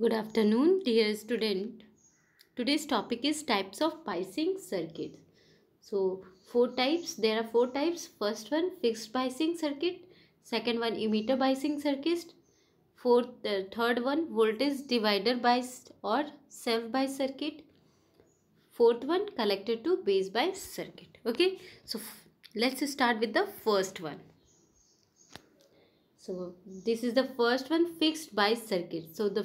Good afternoon dear student. Today's topic is types of biasing circuit. So four types, there are four types. First one fixed biasing circuit, second one emitter biasing circuit, fourth, uh, third one voltage divider biased or self biased circuit, fourth one collector to base biased circuit. Okay, so let's start with the first one. so this is the first one fixed by circuit so the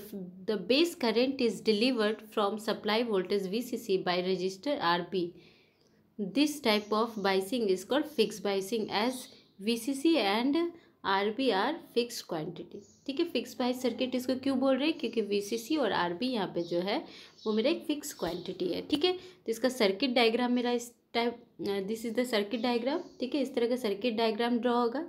the base current is delivered from supply voltage vcc by resistor rb this type of biasing is called fixed biasing as vcc and rb are fixed quantity ठीक है fix bias circuit इसको क्यों बोल रहे हैं क्योंकि VCC और RB यहाँ पे जो है वो मेरा एक फिक्स क्वांटिटी है ठीक है तो इसका सर्किट डायग्राम मेरा इस type this is the circuit diagram ठीक है इस तरह का सर्किट डायग्राम ड्रॉ होगा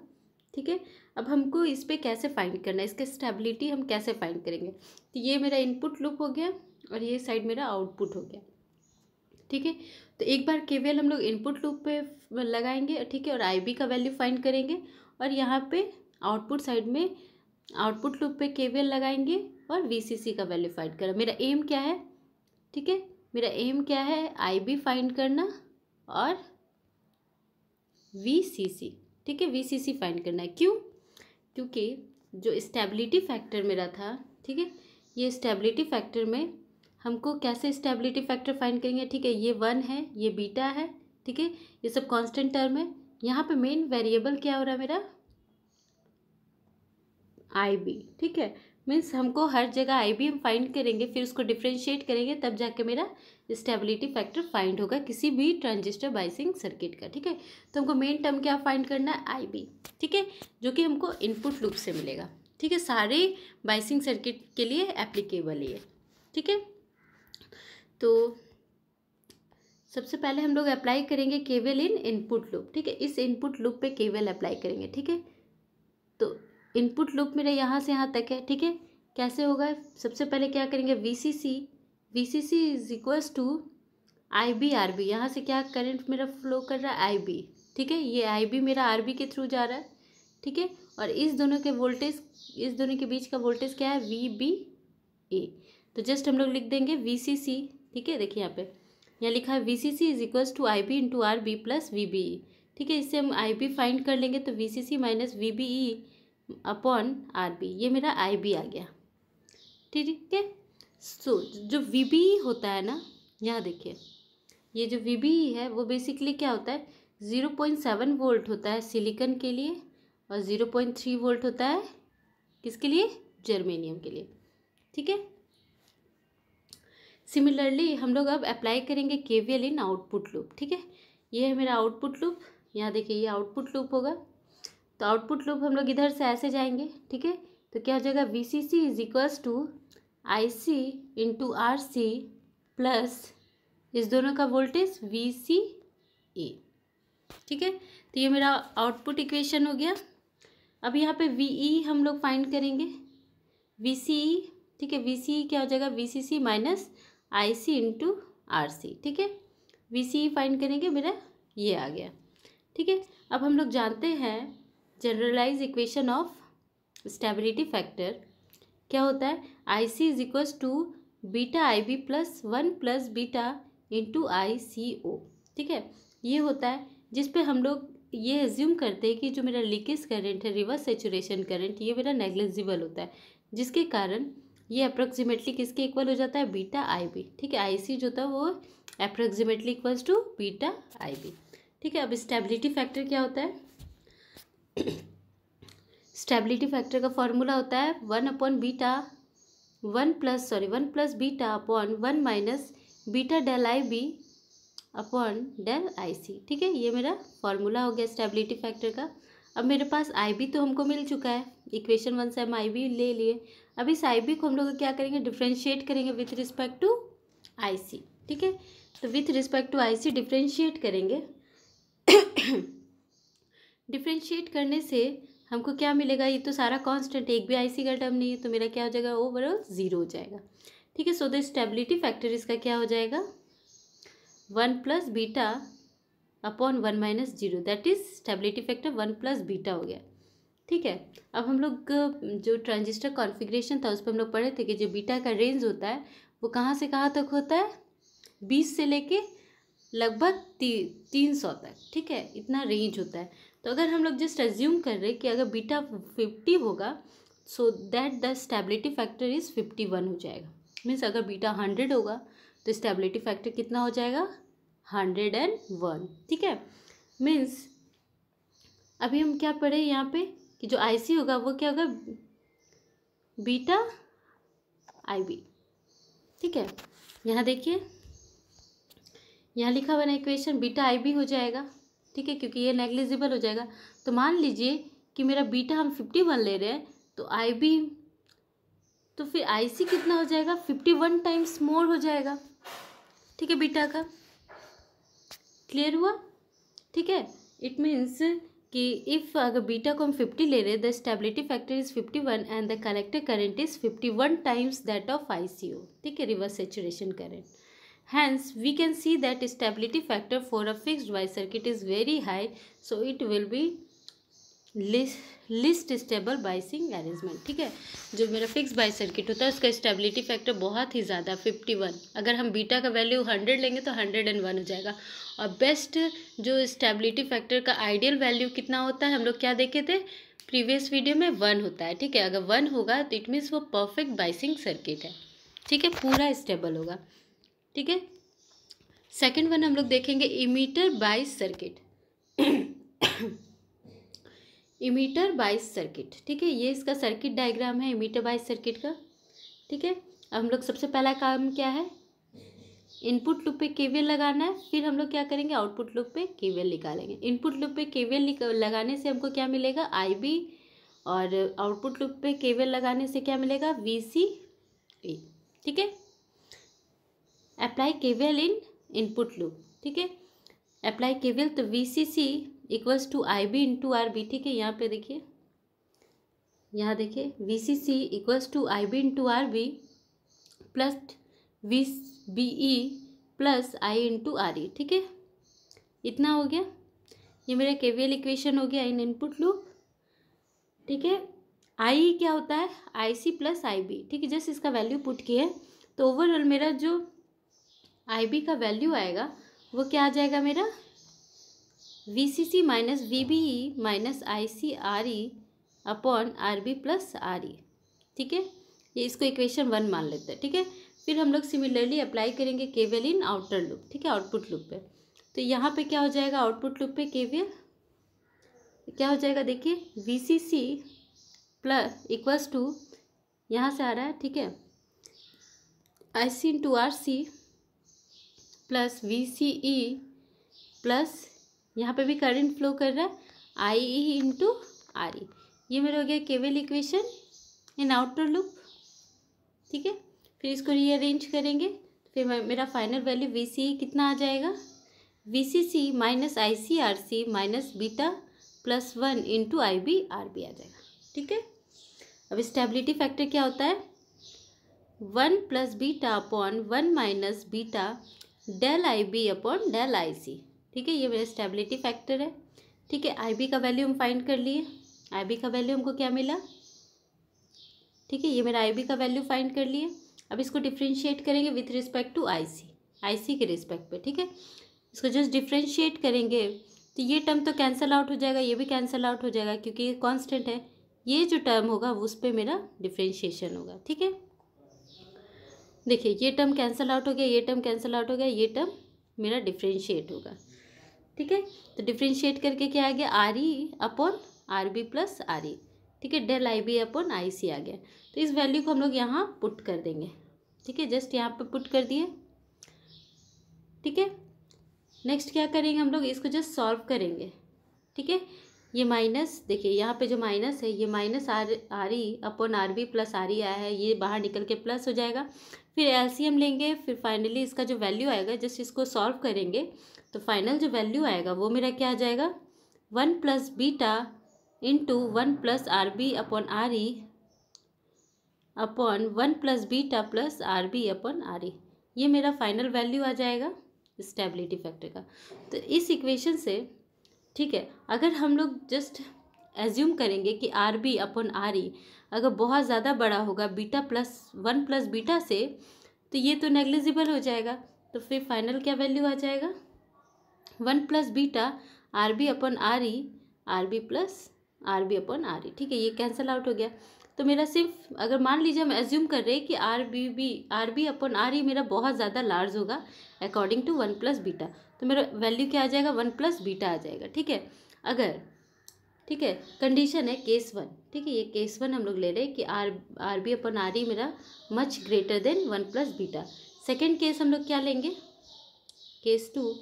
ठीक है अब हमको इस पर कैसे फाइंड करना है इसका स्टेबिलिटी हम कैसे फाइंड करेंगे तो ये मेरा इनपुट लूप हो गया और ये साइड मेरा आउटपुट हो गया ठीक है तो एक बार केवल हम लोग इनपुट लूप पे लगाएंगे ठीक है और आई का वैल्यू फाइंड करेंगे और यहाँ पे आउटपुट साइड में आउटपुट लूप पे केवल लगाएंगे और वी का वैल्यू फाइंड करना मेरा एम क्या है ठीक है मेरा एम क्या है आई फाइंड करना और वी ठीक है वी फाइंड करना है क्यों क्योंकि जो स्टेबिलिटी फैक्टर मेरा था ठीक है ये स्टेबिलिटी फैक्टर में हमको कैसे स्टेबिलिटी फैक्टर फाइंड करेंगे ठीक है ये वन है ये बीटा है ठीक है ये सब कांस्टेंट टर्म है यहाँ पे मेन वेरिएबल क्या हो रहा है मेरा आई बी ठीक है मीन्स हमको हर जगह आई बी हम फाइंड करेंगे फिर उसको डिफ्रेंशिएट करेंगे तब जाके मेरा स्टेबिलिटी फैक्टर फाइंड होगा किसी भी ट्रांजिस्टर बाइसिंग सर्किट का ठीक है तो हमको मेन टर्म क्या फाइंड करना है आई बी ठीक है जो कि हमको इनपुट लूप से मिलेगा ठीक है सारे बाइसिंग सर्किट के लिए एप्लीकेबल ये ठीक है तो सबसे पहले हम लोग अप्लाई करेंगे केवल इन इनपुट लूप ठीक है इस इनपुट लूप पे केवल अप्लाई करेंगे ठीक है तो इनपुट लूप मेरा यहाँ से यहाँ तक है ठीक है कैसे होगा सबसे पहले क्या करेंगे V C C V C C is equals to I B R B यहाँ से क्या करंट मेरा फ्लो कर रहा है आई बी ठीक है ये आई बी मेरा आर बी के थ्रू जा रहा है ठीक है और इस दोनों के वोल्टेज इस दोनों के बीच का वोल्टेज क्या है वी बी ए तो जस्ट हम लोग लिख देंगे वी सी सी ठीक है देखिए यहाँ पे यहाँ लिखा है V C C is equals to I B into R B plus V B E ठीक है इससे हम आई बी फाइंड कर लेंगे तो V C C minus V B E upon R B ये मेरा आई बी आ गया ठीक है सो जो वी बी होता है ना यहाँ देखिए ये जो वी बी है वो बेसिकली क्या होता है ज़ीरो पॉइंट सेवन वोल्ट होता है सिलिकन के लिए और ज़ीरो पॉइंट थ्री वोल्ट होता है किसके लिए जर्मेनियम के लिए ठीक है सिमिलरली हम लोग अब अप्लाई करेंगे केवीएल इन आउटपुट लूप ठीक है ये है मेरा आउटपुट लूप यहाँ देखिए ये आउटपुट लूप होगा तो आउटपुट लूप हम लोग इधर से ऐसे जाएंगे ठीक है तो क्या हो जाएगा V C C is equals to I C into R C plus इस दोनों का वोल्टेज वी सी ए ठीक है तो ये मेरा आउटपुट इक्वेशन हो गया अब यहाँ पे वी ई e हम लोग फाइंड करेंगे वी सी ई ठीक है वी सी ई क्या हो जाएगा V C C minus I C into R C ठीक है वी सी ई फाइंड करेंगे मेरा ये आ गया ठीक है अब हम लोग जानते हैं generalise equation of stability factor क्या होता है I C is equal to beta I B plus one plus beta into I C O ठीक है ये होता है जिस पे हम लोग ये एज्यूम करते हैं कि जो मेरा लीकेज करंट है रिवर्स सेचुरेशन करंट ये मेरा नेग्लेजिबल होता है जिसके कारण ये अप्रोक्सीमेटली किसके इक्वल हो जाता है बीटा आई बी ठीक है आई सी जो था वो approximately equals to beta I B ठीक है अब स्टेबिलिटी फैक्टर क्या होता है स्टेबिलिटी फैक्टर का फॉर्मूला होता है one upon beta one plus sorry one plus beta upon one minus beta del I B upon del I C ठीक है ये मेरा फॉर्मूला हो गया स्टेबिलिटी फैक्टर का अब मेरे पास आई बी तो हमको मिल चुका है इक्वेशन वन से हम आई बी ले लिए अब इस आई बी को हम लोग क्या करेंगे डिफ्रेंशिएट करेंगे with respect to I C ठीक है तो with respect to I C differentiate करेंगे डिफ्रेंशिएट करने से हमको क्या मिलेगा ये तो सारा कांस्टेंट एक भी आईसी का टर्म नहीं है तो मेरा क्या हो जाएगा ओवरऑल ज़ीरो हो जाएगा ठीक है सो द स्टेबिलिटी फैक्टर इसका क्या हो जाएगा one plus beta upon one minus zero that is stability factor one plus beta हो गया ठीक है अब हम लोग जो ट्रांजिस्टर कॉन्फिग्रेशन था उस पर हम लोग पढ़े थे कि जो बीटा का रेंज होता है वो कहाँ से कहाँ तक होता है बीस से लेके लगभग ती तीन सौ तक ठीक है इतना रेंज होता है तो अगर हम लोग जस्ट एज्यूम कर रहे कि अगर बीटा फिफ्टी होगा so that the stability factor is fifty one हो जाएगा मीन्स अगर बीटा हंड्रेड होगा तो स्टेबिलिटी फैक्टर कितना हो जाएगा हंड्रेड एंड वन ठीक है मीन्स अभी हम क्या पढ़े यहाँ पे कि जो आईसी होगा वो क्या होगा बीटा आईबी ठीक है यहाँ देखिए यहाँ लिखा हुआ ना इक्वेशन बीटा आईबी हो जाएगा ठीक है क्योंकि ये नेग्लिजिबल हो जाएगा तो मान लीजिए कि मेरा बीटा हम फिफ्टी वन ले रहे हैं तो आई बी तो फिर आई सी कितना हो जाएगा फिफ्टी वन टाइम्स मोर हो जाएगा ठीक है बीटा का क्लियर हुआ ठीक है इट मीन्स कि इफ़ अगर बीटा को हम फिफ्टी ले रहे हैं the stability factor is fifty one and the collector current is fifty one times that of I C O ठीक है reverse saturation current Hence, we can see that stability factor for a fixed wire circuit is very high, so it will be least stable biasing arrangement ठीक है जो मेरा fix bias circuit होता है उसका stability factor बहुत ही ज़्यादा fifty one अगर हम बीटा का वैल्यू हंड्रेड लेंगे तो हंड्रेड एंड वन हो जाएगा और बेस्ट जो स्टेबिलिटी फैक्टर का आइडियल वैल्यू कितना होता है हम लोग क्या देखे थे प्रीवियस वीडियो में वन होता है ठीक है अगर वन होगा तो इट मीन्स वो परफेक्ट बाइसिंग सर्किट है ठीक है पूरा स्टेबल होगा ठीक है सेकेंड वन हम लोग देखेंगे emitter bias circuit emitter bias circuit ठीक है ये इसका सर्किट डायग्राम है इमीटर बाइस सर्किट का ठीक है अब हम लोग सबसे पहला काम क्या है इनपुट लूप पे केवल लगाना है फिर हम लोग क्या करेंगे आउटपुट लूप पे केवल निकालेंगे इनपुट लूप पे केवल लगाने से हमको क्या मिलेगा आईबी और आउटपुट लूप पे केवल लगाने से क्या मिलेगा वी सी ठीक है अप्लाई केवल इन इनपुट लूप ठीक है अप्लाई केवल तो V C C equals to I B into R B ठीक है यहाँ पे देखिए यहाँ देखिए V C C equals to I B into R B plus V B E plus I into R E ठीक है इतना हो गया ये मेरा केवीएल इक्वेशन हो गया इन इनपुट लूप ठीक है आई क्या होता है I C plus I B ठीक है जस्ट इसका वैल्यू पुट किया है तो ओवरऑल मेरा जो आई बी का वैल्यू आएगा वो क्या आ जाएगा मेरा V C C minus V B E minus I C R E upon R B plus R E ठीक है ये इसको इक्वेशन वन मान लेते हैं ठीक है फिर हम लोग सिमिलरली अप्लाई करेंगे केवल इन आउटर लूप ठीक है आउटपुट लूप पे तो यहाँ पे क्या हो जाएगा आउटपुट लूप पे केवल क्या हो जाएगा देखिए V C C plus equals to यहाँ से आ रहा है ठीक है I C into R C plus V C E plus यहाँ पे भी करंट फ्लो कर रहा है आई ई इंटू आर ई ये मेरा हो गया केवल इक्वेशन इन आउटर लूप ठीक है फिर इसको रीअरेंज करेंगे फिर मेरा final value V C E कितना आ जाएगा V C C minus I C R C minus beta plus one into I B R B आ जाएगा ठीक है अब स्टेबिलिटी फैक्टर क्या होता है one plus beta upon one minus beta del I B upon del I C ठीक है ये मेरा स्टेबिलिटी फैक्टर है ठीक है आई बी का वैल्यू हम फाइंड कर लिए आई बी का वैल्यू हमको क्या मिला ठीक है ये मेरा आई बी का वैल्यू फाइंड कर लिए अब इसको डिफ्रेंशिएट करेंगे with respect to I C I C के रिस्पेक्ट पे ठीक है इसको जस्ट डिफ्रेंशिएट करेंगे तो ये टर्म तो कैंसिल आउट हो जाएगा ये भी कैंसिल आउट हो जाएगा क्योंकि ये कॉन्स्टेंट है ये जो टर्म होगा उस पर मेरा डिफ्रेंशिएशन होगा ठीक है देखिए ये टर्म कैंसिल आउट हो गया ये टर्म कैंसिल आउट हो गया ये टर्म मेरा डिफ्रेंशिएट होगा ठीक है तो डिफ्रेंशिएट करके क्या आ गया R E upon R B plus R E ठीक है del I B upon I C आ गया तो इस वैल्यू को हम लोग यहाँ पुट कर देंगे ठीक है जस्ट यहाँ पे पुट कर दिए ठीक है नेक्स्ट क्या करेंगे हम लोग इसको जस्ट सॉल्व करेंगे ठीक है ये माइनस देखिए यहाँ पे जो माइनस है ये minus R R E upon R B plus R E आया है ये बाहर निकल के प्लस हो जाएगा फिर एलसीएम लेंगे फिर फाइनली इसका जो वैल्यू आएगा जस्ट इसको सॉल्व करेंगे तो फाइनल जो वैल्यू आएगा वो मेरा क्या आ जाएगा one plus beta into one plus R B upon R E upon one plus beta plus R B upon R E ये मेरा फाइनल वैल्यू आ जाएगा स्टेबिलिटी फैक्टर का तो इस इक्वेशन से ठीक है अगर हम लोग जस्ट एज्यूम करेंगे कि R B upon R E अगर बहुत ज़्यादा बड़ा होगा beta plus one plus beta से तो ये तो नेग्लिजिबल हो जाएगा तो फिर फाइनल क्या वैल्यू आ जाएगा one plus beta R B upon R E R B plus R B upon R E ठीक है ये कैंसिल आउट हो गया तो मेरा सिर्फ अगर मान लीजिए हम एज्यूम कर रहे हैं कि R B B R B upon R E मेरा बहुत ज़्यादा लार्ज होगा according to one plus beta तो मेरा वैल्यू क्या आ जाएगा वन प्लस बीटा आ जाएगा ठीक है अगर ठीक है कंडीशन है केस वन ठीक है ये केस वन हम लोग ले रहे हैं कि R R B upon R E मेरा much greater than one plus beta second case हम लोग क्या लेंगे केस टू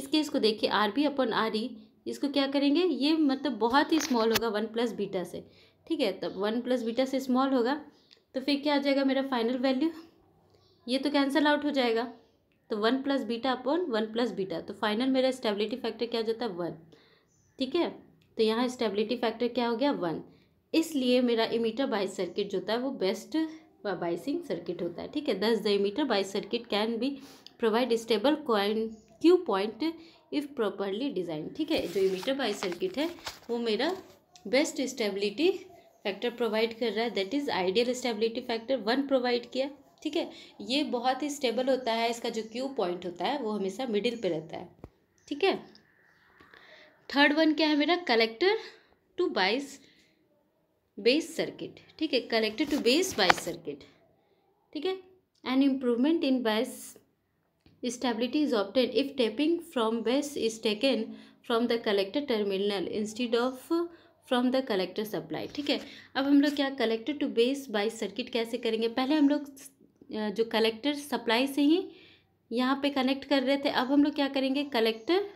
इस केस को देखिए R B upon R E इसको क्या करेंगे ये मतलब बहुत ही स्मॉल होगा वन प्लस बीटा से ठीक है तब वन प्लस बीटा से स्मॉल होगा तो फिर क्या आ जाएगा मेरा फाइनल वैल्यू ये तो कैंसिल आउट हो जाएगा तो one plus beta upon one plus beta तो फाइनल मेरा स्टेबिलिटी फैक्टर क्या हो जाता है वन ठीक है तो यहाँ स्टेबिलिटी फैक्टर क्या हो गया वन इसलिए मेरा इमीटर बाइस सर्किट जो होता है वो बेस्ट बाइसिंग सर्किट होता है ठीक है thus the emitter bias circuit can be provide stable quiescent Q point if properly design ठीक है जो इमीटर बाइस सर्किट है वो मेरा बेस्ट स्टेबिलिटी फैक्टर प्रोवाइड कर रहा है that is ideal stability factor one provide किया ठीक है ये बहुत ही स्टेबल होता है इसका जो क्यू पॉइंट होता है वो हमेशा मिडिल पे रहता है ठीक है थर्ड वन क्या है मेरा collector to bias base circuit ठीक है collector to base bias circuit ठीक है an improvement in bias stability is obtained if tapping from base is taken from the collector terminal instead of from the collector supply ठीक है अब हम लोग क्या collector to base bias circuit कैसे करेंगे पहले हम लोग जो कलेक्टर सप्लाई से ही यहाँ पे कनेक्ट कर रहे थे अब हम लोग क्या करेंगे कलेक्टर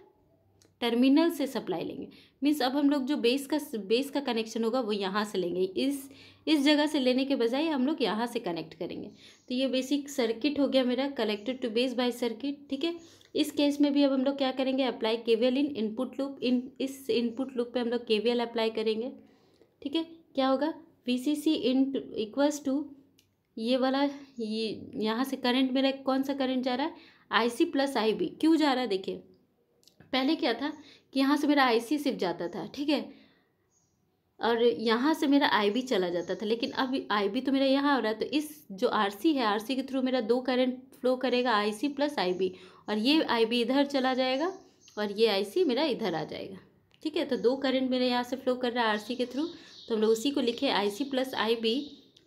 टर्मिनल से सप्लाई लेंगे मीन्स अब हम लोग जो बेस का बेस का कनेक्शन होगा वो यहाँ से लेंगे इस इस जगह से लेने के बजाय हम लोग यहाँ से कनेक्ट करेंगे तो ये बेसिक सर्किट हो गया मेरा collected to base bias circuit ठीक है इस केस में भी अब हम लोग क्या करेंगे apply KVL in input loop in इस इनपुट लूप पे हम लोग केवीएल अप्लाई करेंगे ठीक है क्या होगा V C C in equals to ये वाला ये यहाँ से करंट मेरा कौन सा करंट जा रहा है I C plus I B क्यों जा रहा है देखिए पहले क्या था कि यहाँ से मेरा आई सी सिर्फ जाता था ठीक है और यहाँ से मेरा आई बी चला जाता था लेकिन अब आई बी तो मेरा यहाँ हो रहा है तो इस जो आर सी है आर सी के थ्रू मेरा दो करंट फ्लो करेगा आई सी प्लस आई बी और ये आई बी इधर चला जाएगा और ये आई सी मेरा इधर आ जाएगा ठीक है तो दो करंट मेरे यहाँ से फ्लो कर रहा है आर सी के थ्रू तो हम लोग उसी को लिखे I C plus I B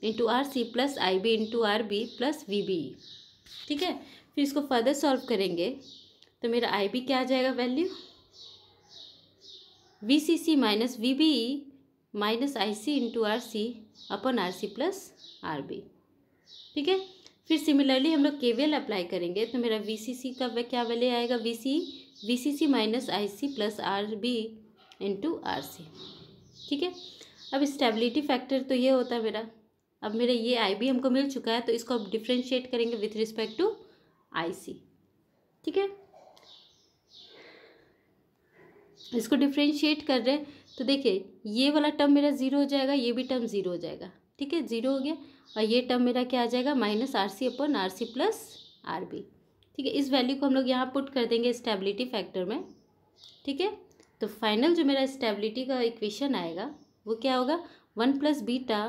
into R C plus I B into R B plus V B ठीक है फिर इसको फर्दर सॉल्व करेंगे तो मेरा आई बी क्या आ जाएगा value V C C minus V B minus I C into R C upon R C plus R B ठीक है फिर सिमिलरली हम लोग के वी एल अप्लाई करेंगे तो मेरा वी सी सी का क्या वैल्यू आएगा V C V C C minus I C plus R B into R C ठीक है अब स्टेबिलिटी फैक्टर तो ये होता है मेरा अब मेरा ये आई बी हमको मिल चुका है तो इसको अब डिफ्रेंशिएट करेंगे with respect to I C ठीक है इसको डिफ्रेंशिएट कर रहे हैं तो देखिए ये वाला टर्म मेरा ज़ीरो हो जाएगा ये भी टर्म ज़ीरो हो जाएगा ठीक है ज़ीरो हो गया और ये टर्म मेरा क्या आ जाएगा minus R C upon R C plus R B ठीक है इस वैल्यू को हम लोग यहाँ पुट कर देंगे स्टेबिलिटी फैक्टर में ठीक है तो फाइनल जो मेरा स्टेबिलिटी का इक्वेशन आएगा वो क्या होगा one plus beta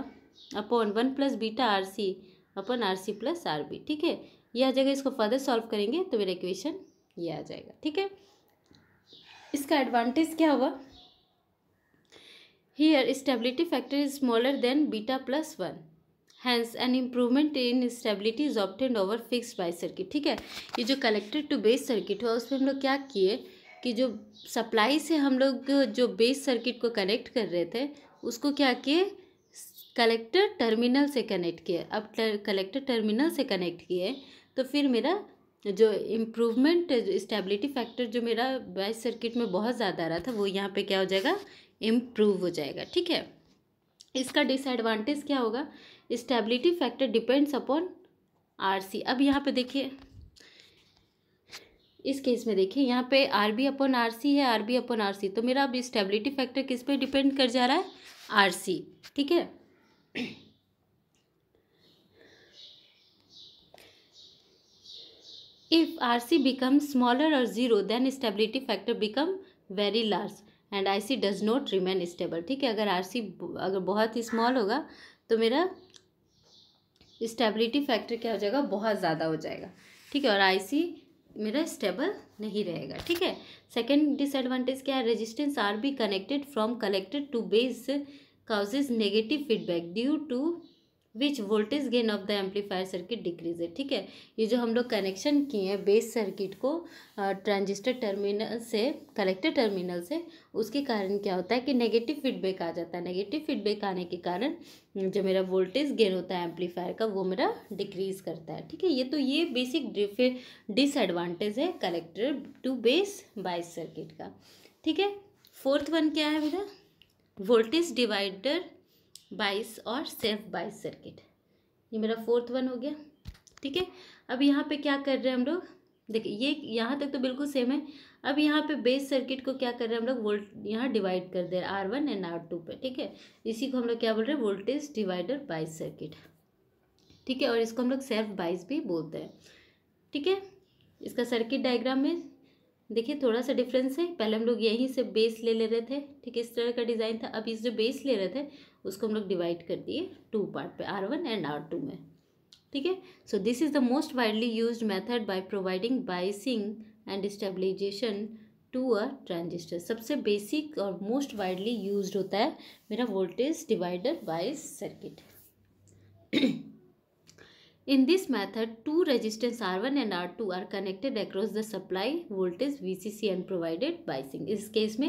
upon one plus beta R C upon R C plus R B ठीक है यह आ जाएगा इसको फर्दर सॉल्व करेंगे तो मेरा इक्वेशन ये आ जाएगा ठीक है इसका एडवांटेज क्या हुआ here stability factor is smaller than beta plus one hence an improvement in stability is obtained over fix bias circuit ठीक है ये जो कलेक्टेड टू बेस सर्किट हुआ उसमें हम लोग क्या किए कि जो सप्लाई से हम लोग जो बेस सर्किट को कनेक्ट कर रहे थे उसको क्या किए कलेक्टर टर्मिनल से कनेक्ट किए अब कलेक्टर टर्मिनल से कनेक्ट किए तो फिर मेरा जो इम्प्रूवमेंट स्टेबिलिटी फैक्टर जो मेरा बाइस सर्किट में बहुत ज़्यादा आ रहा था वो यहाँ पे क्या हो जाएगा इम्प्रूव हो जाएगा ठीक है इसका डिसएडवांटेज क्या होगा stability factor depends upon R C अब यहाँ पे देखिए इस केस में देखिए यहाँ पे R B upon R C है R B upon R C तो मेरा अब स्टेबिलिटी फैक्टर किस पे डिपेंड कर जा रहा है आर सी ठीक है If RC becomes smaller or zero, then stability factor become very large and IC does not remain stable. ठीक है अगर RC अगर बहुत ही small होगा तो मेरा स्टेबिलिटी फैक्टर क्या हो जाएगा बहुत ज़्यादा हो जाएगा ठीक है और आईसी मेरा स्टेबल नहीं रहेगा ठीक है सेकेंड डिसएडवांटेज क्या है resistance R B connected from collected to base causes negative feedback due to which voltage gain of the amplifier circuit decrease है ठीक है ये जो हम लोग कनेक्शन किए हैं बेस सर्किट को ट्रांजिस्टर टर्मिनल से कलेक्टर टर्मिनल से उसके कारण क्या होता है कि नेगेटिव फीडबैक आ जाता है नेगेटिव फीडबैक आने के कारण जो मेरा वोल्टेज गेन होता है एम्पलीफायर का वो मेरा डिक्रीज करता है ठीक है ये तो ये बेसिक डिसएडवांटेज है collector to base bias circuit का ठीक है फोर्थ वन क्या है मेरा वोल्टेज डिवाइडर बाईस और सेफ बाईस सर्किट ये मेरा फोर्थ वन हो गया ठीक है अब यहाँ पे क्या कर रहे हैं हम लोग देखिए ये यहाँ तक तो बिल्कुल सेम है अब यहाँ पे बेस सर्किट को क्या कर रहे हैं हम लोग वोल्ट यहाँ डिवाइड कर दे रहे R one and R two पे ठीक है इसी को हम लोग क्या बोल रहे हैं वोल्टेज डिवाइडर बाईस सर्किट ठीक है और इसको हम लोग सेल्फ बाइस भी बोलते हैं ठीक है इसका सर्किट डायग्राम में देखिए थोड़ा सा डिफरेंस है पहले हम लोग यहीं से बेस ले ले रहे थे ठीक है इस तरह का डिज़ाइन था अब इस जो बेस ले रहे थे उसको हम लोग डिवाइड कर दिए टू पार्ट पे R one and R two में ठीक है so this is the most widely use method by providing biasing and stabilisation to a transistor सबसे बेसिक और मोस्ट वाइडली यूज होता है मेरा voltage divider bias circuit In this method, two resistance R1 and R2 are connected across the supply voltage VCC and provided biasing इस केस में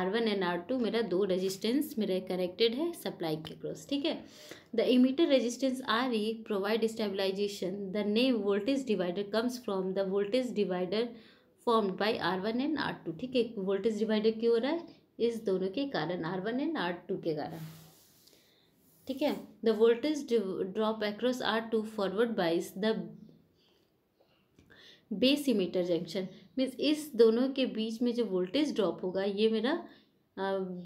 R1 and R2 मेरा दो रेजिस्टेंस मेरे कनेक्टेड है सप्लाई के अक्रॉस ठीक है the emitter resistance R E provide stabilization the name voltage divider comes from the voltage divider formed by R one and R two ठीक है वोल्टेज डिवाइडर क्यों हो रहा है इस दोनों के कारण R one and R two के कारण ठीक है the voltage drop across R two forward bias the emitter junction means इस दोनों के बीच में जो वोल्टेज ड्रॉप होगा ये मेरा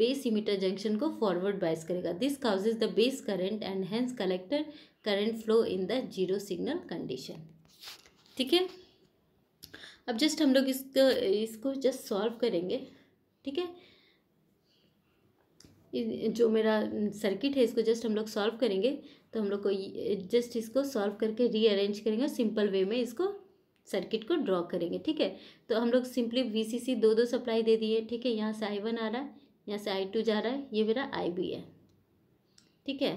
बेसीमीटर जंक्शन को फॉरवर्ड बाइस करेगा this is the base current and hence collector current flow in the zero signal condition ठीक है अब जस्ट हम लोग इसको इसको जस्ट सॉल्व करेंगे ठीक है जो मेरा सर्किट है इसको जस्ट हम लोग सॉल्व करेंगे तो हम लोग को जस्ट इसको सॉल्व करके रीअरेंज करेंगे सिंपल वे में इसको सर्किट को ड्रॉ करेंगे ठीक है तो हम लोग सिंपली वीसीसी दो दो सप्लाई दे दिए ठीक है यहाँ से आई वन आ रहा है यहाँ से आई टू जा रहा है ये मेरा आई बी है ठीक है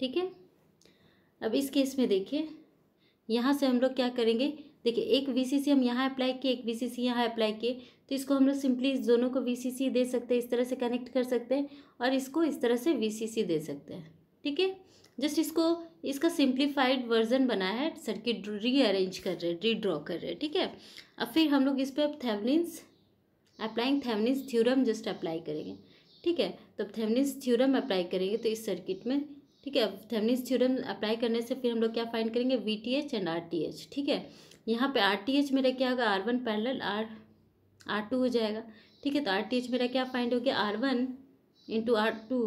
ठीक है अब इस केस में देखिए यहाँ से हम लोग क्या करेंगे देखिए एक वीसीसी हम यहाँ अप्लाई किए एक वीसीसी यहाँ अप्लाई किए तो इसको हम लोग सिंपली दोनों को वीसीसी दे सकते हैं इस तरह से कनेक्ट कर सकते हैं और इसको इस तरह से वीसीसी दे सकते हैं ठीक है जस्ट इसको इसका सिंप्लीफाइड वर्जन बनाया है सर्किट रीअरेंज कर रहे हैं रीड्रॉ कर रहे हैं ठीक है अब फिर हम लोग इस पर अब Thevenin's applying Thevenin's theorem just apply करेंगे ठीक है तो अब थेवनिन्स थ्योरम अप्लाई करेंगे तो इस सर्किट में ठीक है अब थेवनिन्स थ्योरम अप्लाई करने से फिर हम लोग क्या फाइंड करेंगे V T H and R T H ठीक है यहाँ पे आर टी एच मेरा क्या होगा R one parallel R R two हो जाएगा ठीक है तो आर टी एच मेरा क्या फाइंड हो गया R one into R two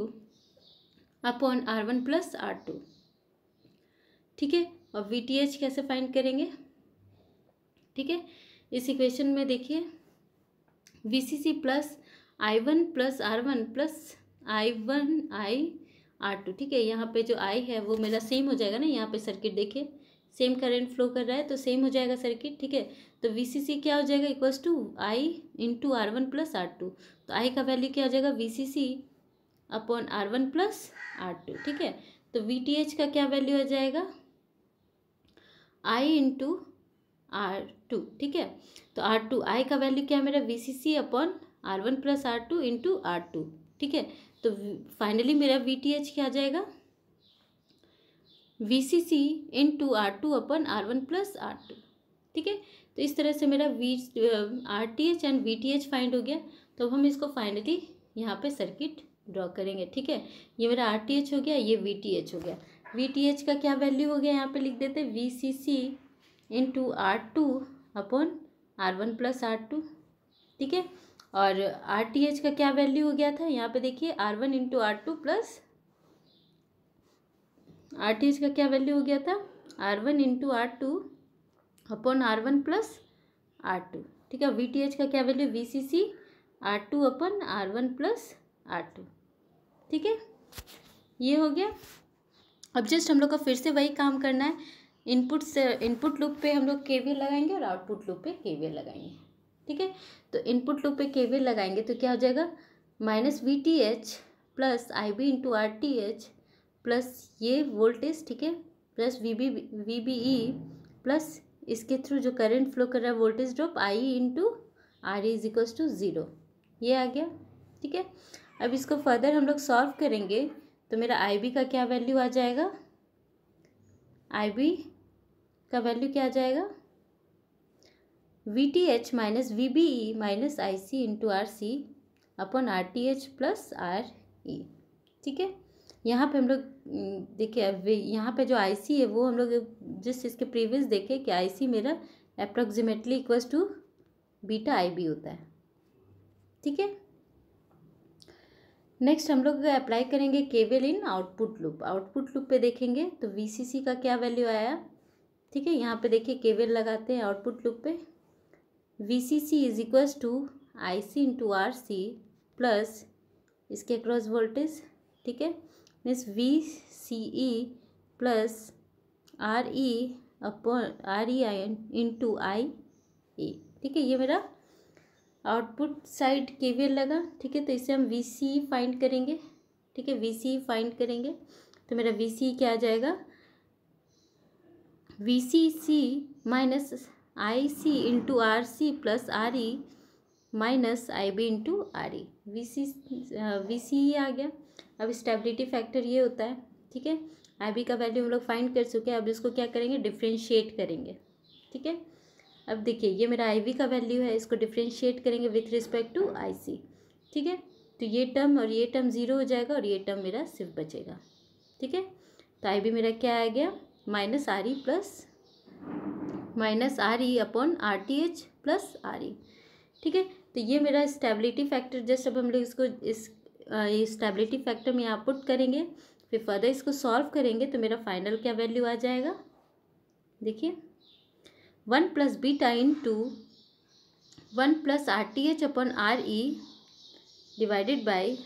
upon R one plus R two ठीक है और वी टी एच कैसे फाइंड करेंगे ठीक है इस इक्वेशन में देखिए V C C plus I one plus R one plus I one I R two ठीक है यहाँ पे जो आई है वो मेरा सेम हो जाएगा ना यहाँ पे सर्किट देखिए सेम करंट फ्लो कर रहा है तो सेम हो जाएगा सर्किट ठीक है तो वी क्या हो जाएगा equals to I into R one plus R two तो आई का वैल्यू क्या हो जाएगा V C C upon R one plus R two ठीक है तो वी टी एच का क्या वैल्यू हो जाएगा आई इंटू आर टू ठीक है तो आर टू आई का वैल्यू क्या है मेरा V C C upon R one plus R two into R two ठीक है तो फाइनली मेरा वी टी एच क्या आ जाएगा V C C into R two upon R one plus R two ठीक है तो इस तरह से मेरा V R T H and V T H find हो गया तो अब हम इसको फाइनली यहाँ पे सर्किट ड्रॉ करेंगे ठीक है ये मेरा आर टी एच हो गया ये वी टी एच हो गया वी टी एच का क्या वैल्यू हो गया यहाँ पे लिख देते V C C into R two upon R one plus R two ठीक है और आर टी एच का क्या वैल्यू हो गया था यहाँ पे देखिए R one into R two plus R T H का क्या वैल्यू हो गया था R one into R two upon R one plus R two ठीक है वी टी एच का क्या value V C C R two upon R one plus R two ठीक है ये हो गया अब जस्ट हम लोग को फिर से वही काम करना है इनपुट से इनपुट लूप पे हम लोग के वी लगाएंगे और आउटपुट लूप पे के वी लगाएंगे ठीक है तो इनपुट लूप पे के वी लगाएंगे तो क्या हो जाएगा minus V T H plus I B into R T H plus ये वोल्टेज ठीक है plus V B V B E plus इसके थ्रू जो करंट फ्लो कर रहा है voltage drop I into R is equals to zero ये आ गया ठीक है अब इसको फर्दर हम लोग सॉल्व करेंगे तो मेरा आई बी का क्या वैल्यू आ जाएगा आई बी का वैल्यू क्या आ जाएगा V T H minus V B E minus I C into R C upon R T H plus R E ठीक है यहाँ पे हम लोग देखिए यहाँ पे जो आईसी है वो हम लोग जिस इसके प्रीवियस देखे कि आईसी मेरा approximately equals to beta I B होता है ठीक है नेक्स्ट हम लोग अप्लाई करेंगे केवल इन आउटपुट लूप आउटपुट लूप पे देखेंगे तो वीसीसी का क्या वैल्यू आया ठीक है यहाँ पे देखिए केवल लगाते हैं आउटपुट लूप पे V C C is equals to I C into R C plus इसके क्रॉस वोल्टेज ठीक है means V C E plus R E upon R E I into I A ठीक है ये मेरा आउटपुट साइड के we लगा ठीक है तो इसे हम वी सी ई फाइंड करेंगे ठीक है वी सी फाइंड करेंगे तो मेरा वी सी e क्या आ जाएगा V C C minus I C into R C plus R E minus I B into R E V C V C ही आ गया अब स्टेबिलिटी फैक्टर ये होता है ठीक है आई बी का वैल्यू हम लोग फाइंड कर चुके हैं अब इसको क्या करेंगे डिफ्रेंशिएट करेंगे ठीक है अब देखिए ये मेरा आई बी का वैल्यू है इसको डिफ्रेंशिएट करेंगे with respect to I C ठीक है तो ये टर्म और ये टर्म ज़ीरो हो जाएगा और ये टर्म मेरा सिर्फ बचेगा ठीक है तो आई बी मेरा क्या आ गया minus R E plus minus R E upon R T H plus R E ठीक है तो ये मेरा स्टेबिलिटी फैक्टर जस्ट अब हम लोग इसको इस ये स्टेबिलिटी फैक्टर में यहाँ पुट करेंगे फिर फर्दर इसको सॉल्व करेंगे तो मेरा फाइनल क्या वैल्यू आ जाएगा देखिए one plus beta into one plus R T H upon R E divided by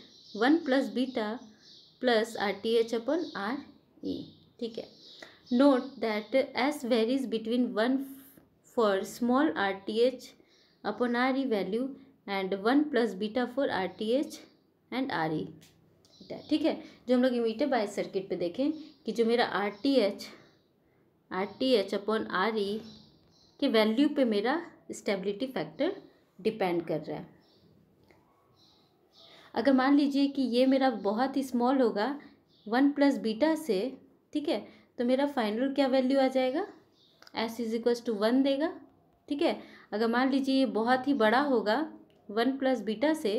one plus beta plus R T H upon R E ठीक है note that S varies between one for small R T H upon R E value and one plus beta for R T H and R E beta ठीक है जो हम लोग emitter bye circuit पे देखें कि जो मेरा R T H R T H upon R E के वैल्यू पे मेरा स्टेबिलिटी फैक्टर डिपेंड कर रहा है अगर मान लीजिए कि ये मेरा बहुत ही स्मॉल होगा वन प्लस बीटा से ठीक है तो मेरा फाइनल क्या वैल्यू आ जाएगा S is equals to one देगा ठीक है अगर मान लीजिए ये बहुत ही बड़ा होगा वन प्लस बीटा से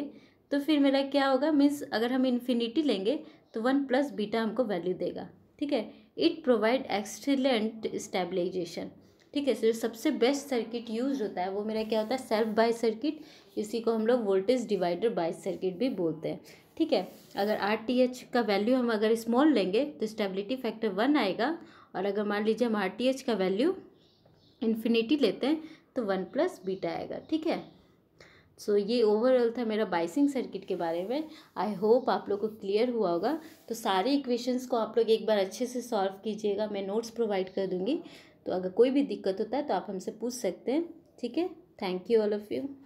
तो फिर मेरा क्या होगा मीन्स अगर हम इन्फिनिटी लेंगे तो वन प्लस बीटा हमको वैल्यू देगा ठीक है इट प्रोवाइड एक्सीलेंट स्टेबलाइजेशन ठीक है सर सबसे बेस्ट सर्किट यूज होता है वो मेरा क्या होता है सेल्फ बाय सर्किट इसी को हम लोग वोल्टेज डिवाइडर बाय सर्किट भी बोलते हैं ठीक है अगर आर टी एच का वैल्यू हम अगर स्मॉल लेंगे तो स्टेबिलिटी फैक्टर वन आएगा और अगर मान लीजिए हम आर टी एच का वैल्यू इन्फिनिटी लेते हैं तो वन प्लस बीटा आएगा ठीक है सो so, ये ओवरऑल था मेरा बाइसिंग सर्किट के बारे में आई होप आप लोग को क्लियर हुआ होगा तो सारे इक्वेशंस को आप लोग एक बार अच्छे से सॉल्व कीजिएगा मैं नोट्स प्रोवाइड कर दूँगी तो अगर कोई भी दिक्कत होता है तो आप हमसे पूछ सकते हैं ठीक है thank you all of you